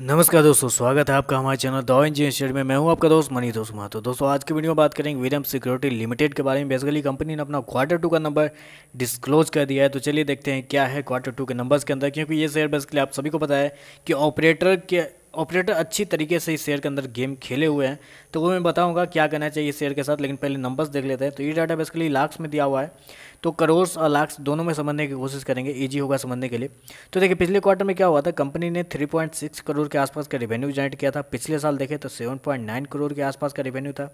नमस्कार दोस्तों स्वागत है आपका हमारे चैनल दो इंजीनियर शेड में मैं हूं आपका दोस्त मनी दोस्त माँ तो दोस्तों आज की वीडियो में बात करेंगे विरम सिक्योरिटी लिमिटेड के बारे में बेसिकली कंपनी ने अपना क्वार्टर टू का नंबर डिस्क्लोज कर दिया है तो चलिए देखते हैं क्या है क्वार्टर टू के नंबर्स के अंदर क्योंकि ये शेयर बेसिकली आप सभी को पता है कि ऑपरेटर के ऑपरेटर अच्छी तरीके से इस शेयर के अंदर गेम खेले हुए हैं तो वो मैं बताऊंगा क्या करना चाहिए इस शेयर के साथ लेकिन पहले नंबर्स देख लेते हैं तो ये डाटा बेसिकली लाख्स में दिया हुआ है तो करोड़ और लाख्स दोनों में समझने की कोशिश करेंगे ईजी e होगा समझने के लिए तो देखिए पिछले क्वार्टर में क्या हुआ था कंपनी ने थ्री करोड़ के आसपास का रेवेन्यू जनरेट किया था पिछले साल देखें तो सेवन करोड़ के आसपास का रेवेन्यू था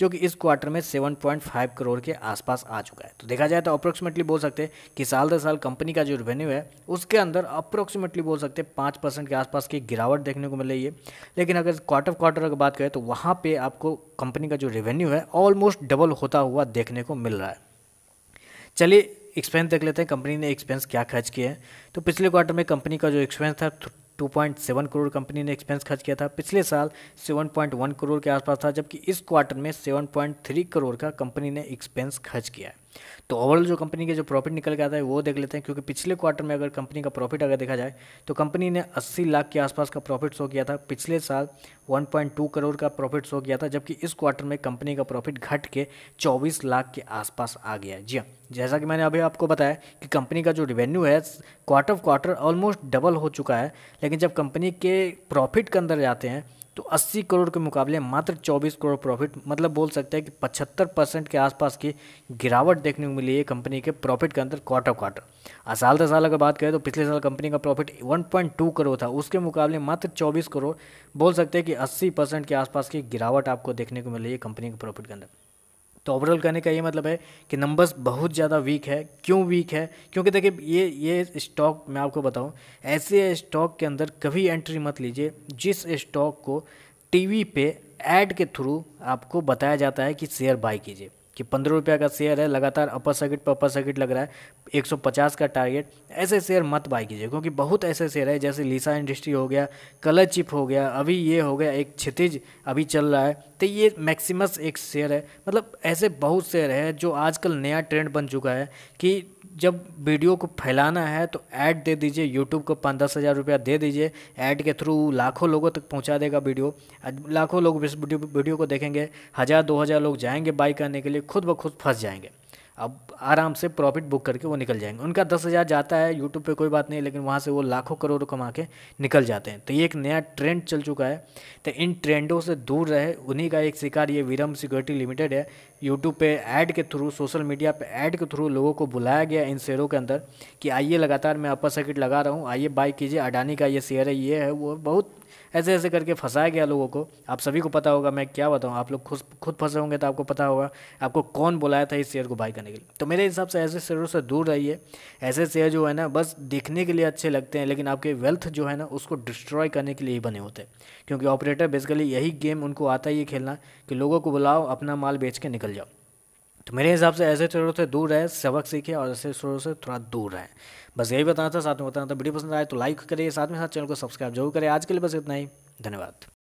जो कि इस क्वार्टर में सेवन करोड़ के आसपास आ चुका है तो देखा जाए तो अप्रोक्सीमेटली बोल सकते हैं कि साल दर साल कंपनी का जो रेवेन्यू है उसके अंदर अप्रोक्सीमेटली बोल सकते हैं पाँच के आसपास की गिरावट देखने को नॉर्मल है ये लेकिन अगर क्वार्टर क्वार्टर अगर बात करें तो वहाँ पे आपको कंपनी का जो रेवेन्यू है ऑलमोस्ट डबल होता हुआ देखने को मिल रहा है चलिए एक्सपेंस देख लेते हैं कंपनी ने एक्सपेंस क्या खर्च किए हैं तो पिछले क्वार्टर में कंपनी का जो एक्सपेंस था 2.7 करोड़ कंपनी ने एक्सपेंस खर्च किया था पिछले साल 7.1 करोड़ के आसपास था जबकि इस क्वार्टर में 7.3 करोड़ का कंपनी ने एक्सपेंस खर्च किया है तो ओवरऑल जो कंपनी के जो प्रॉफिट निकल के आता है वो देख लेते हैं क्योंकि पिछले क्वार्टर में अगर कंपनी का प्रॉफिट अगर देखा जाए तो कंपनी ने 80 लाख के आसपास का प्रॉफिट शो किया था पिछले साल 1.2 करोड़ का प्रॉफिट शो किया था जबकि इस क्वार्टर में कंपनी का प्रॉफिट घट के 24 लाख के आसपास आ गया जी हाँ जैसा कि मैंने अभी आपको बताया कि कंपनी का जो रिवेन्यू है क्वार्टर क्वार्टर ऑलमोस्ट डबल हो चुका है लेकिन जब कंपनी के प्रॉफिट के अंदर जाते हैं तो 80 करोड़ के मुकाबले मात्र 24 करोड़ प्रॉफिट मतलब बोल सकते हैं कि 75 परसेंट के आसपास की गिरावट देखने को मिली है कंपनी के प्रॉफिट के अंदर क्वार्टर क्वार्टर और साल साल अगर बात करें तो पिछले साल कंपनी का प्रॉफिट 1.2 करोड़ था उसके मुकाबले मात्र 24 करोड़ बोल सकते हैं कि 80 परसेंट के आसपास की गिरावट आपको देखने को मिली है कंपनी के प्रॉफिट के अंदर तो ओवरऑल कहने का ये मतलब है कि नंबर्स बहुत ज़्यादा वीक है क्यों वीक है क्योंकि देखिए ये ये स्टॉक मैं आपको बताऊँ ऐसे स्टॉक के अंदर कभी एंट्री मत लीजिए जिस स्टॉक को टीवी पे ऐड के थ्रू आपको बताया जाता है कि शेयर बाय कीजिए कि पंद्रह रुपये का शेयर है लगातार अपर सर्किट पर अपर सर्किट लग रहा है एक सौ पचास का टारगेट ऐसे शेयर मत बाई कीजिए क्योंकि बहुत ऐसे शेयर है जैसे लीसा इंडस्ट्री हो गया कलर चिप हो गया अभी ये हो गया एक क्षितिज अभी चल रहा है तो ये मैक्सिमस एक शेयर है मतलब ऐसे बहुत शेयर है जो आजकल नया ट्रेंड बन चुका है कि जब वीडियो को फैलाना है तो ऐड दे दीजिए यूट्यूब को पाँच दस हज़ार रुपया दे दीजिए ऐड के थ्रू लाखों लोगों तक पहुंचा देगा वीडियो लाखों लोग इस वीडियो को देखेंगे हज़ार दो हज़ार लोग जाएंगे बाई करने के लिए खुद ब खुद फंस जाएंगे अब आराम से प्रॉफिट बुक करके वो निकल जाएंगे उनका दस हज़ार जाता है यूट्यूब पे कोई बात नहीं लेकिन वहाँ से वो लाखों करोड़ कमा के निकल जाते हैं तो ये एक नया ट्रेंड चल चुका है तो इन ट्रेंडों से दूर रहे उन्हीं का एक शिकार ये वीरम सिक्योरिटी लिमिटेड है यूट्यूब पे ऐड के थ्रू सोशल मीडिया पे ऐड के थ्रू लोगों को बुलाया गया इन शेयरों के अंदर कि आइए लगातार मैं अपर सर्किट लगा रहा हूँ आइए बाई कीजिए अडानी का ये शेयर है ये है वो बहुत ऐसे ऐसे करके फंसाया गया लोगों को आप सभी को पता होगा मैं क्या बताऊँ आप लोग खुद खुद फंसे होंगे तो आपको पता होगा आपको कौन बुलाया था इस शेयर को बाई करने के लिए तो मेरे हिसाब से ऐसे शेयरों से दूर रहिए ऐसे शेयर जो है ना बस देखने के लिए अच्छे लगते हैं लेकिन आपके वेल्थ जो है ना उसको डिस्ट्रॉय करने के लिए ही बने होते हैं क्योंकि ऑपरेटर बेसिकली यही गेम उनको आता ही है खेलना कि लोगों को बुलाओ अपना माल बेच के निकल निकल जाओ तो मेरे हिसाब से ऐसे चोरों से दूर रहें सबक सीखे और ऐसे चोरों से थोड़ा दूर रहें बस यही बताना था साथ में बताना था वीडियो पसंद आए तो लाइक करिए साथ में साथ चैनल को सब्सक्राइब जरूर करें आज के लिए बस इतना ही धन्यवाद